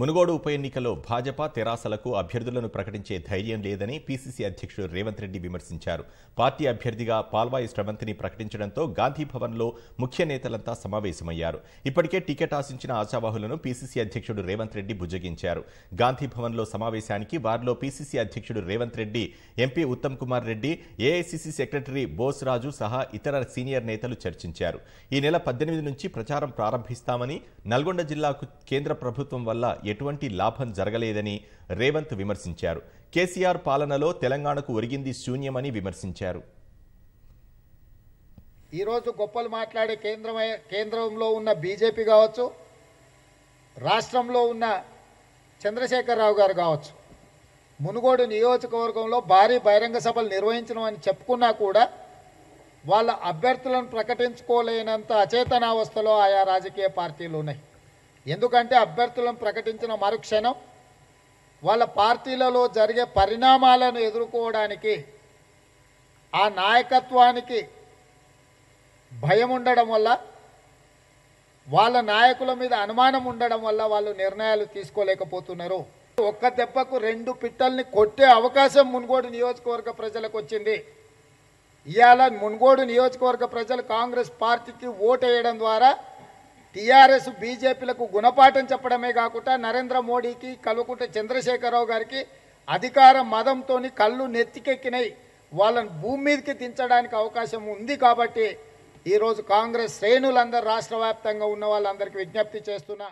మునుగోడు ఉప ఎన్నికలో భాజపా తెరాసలకు అభ్యర్థులను ప్రకటించే ధైర్యం లేదని పీసీసీ అధ్యక్షుడు రేవంత్ రెడ్డి విమర్శించారు పార్టీ అభ్యర్థిగా పాల్వాయి శ్రవంతిని ప్రకటించడంతో గాంధీభవన్లో ముఖ్య నేతలంతా సమావేశమయ్యారు ఇప్పటికే టికెట్ ఆశించిన ఆశావాహులను పీసీసీ అధ్యక్షుడు రేవంత్ రెడ్డి భుజగించారు గాంధీభవన్లో సమావేశానికి వారిలో పీసీసీ అధ్యక్షుడు Revanth Reddy MP Uttam Kumar Reddy AICC secretary Bosraju సహా ఇతర సీనియర్ నేతలు చర్చించారు ఈ నెల పద్దెనిమిది నుంచి ప్రచారం ప్రారంభిస్తామని నల్గొండ జిల్లాకు కేంద్ర ప్రభుత్వం వల్ల ఎటువంటి లాభం జరగలేదని రేవంత్ విమర్శించారు కేసీఆర్ పాలనలో తెలంగాణకు ఒరిగింది శూన్యమని విమర్శించారు ఈరోజు గొప్పలు మాట్లాడే కేంద్రం కేంద్రంలో ఉన్న బీజేపీ కావచ్చు రాష్ట్రంలో ఉన్న చంద్రశేఖరరావు గారు కావచ్చు మునుగోడు నియోజకవర్గంలో భారీ బహిరంగ సభలు నిర్వహించడం అని చెప్పుకున్నా కూడా వాళ్ళ అభ్యర్థులను ప్రకటించుకోలేనంత అచేతనావస్థలో ఆయా రాజకీయ పార్టీలు ఉన్నాయి ఎందుకంటే అభ్యర్థులను ప్రకటించిన మరుక్షణం వాళ్ళ పార్టీలలో జరిగే పరిణామాలను ఎదుర్కోవడానికి ఆ నాయకత్వానికి భయం ఉండడం వల్ల వాళ్ళ నాయకుల మీద అనుమానం ఉండడం వల్ల వాళ్ళు నిర్ణయాలు తీసుకోలేకపోతున్నారు ఒక్క దెబ్బకు రెండు పిట్టల్ని కొట్టే అవకాశం మునుగోడు నియోజకవర్గ ప్రజలకు వచ్చింది ఇవాళ మునుగోడు నియోజకవర్గ ప్రజలు కాంగ్రెస్ పార్టీకి వేయడం ద్వారా టీఆర్ఎస్ బీజేపీలకు గుణపాఠం చెప్పడమే కాకుండా నరేంద్ర మోడీకి కల్వకుంట చంద్రశేఖరరావు గారికి అధికార మదంతో కళ్ళు నెత్తికెక్కినాయి వాళ్ళని భూమి మీదకి దించడానికి అవకాశం ఉంది కాబట్టి ఈరోజు కాంగ్రెస్ శ్రేణులందరూ రాష్ట్ర వ్యాప్తంగా ఉన్న వాళ్ళందరికీ విజ్ఞప్తి చేస్తున్నా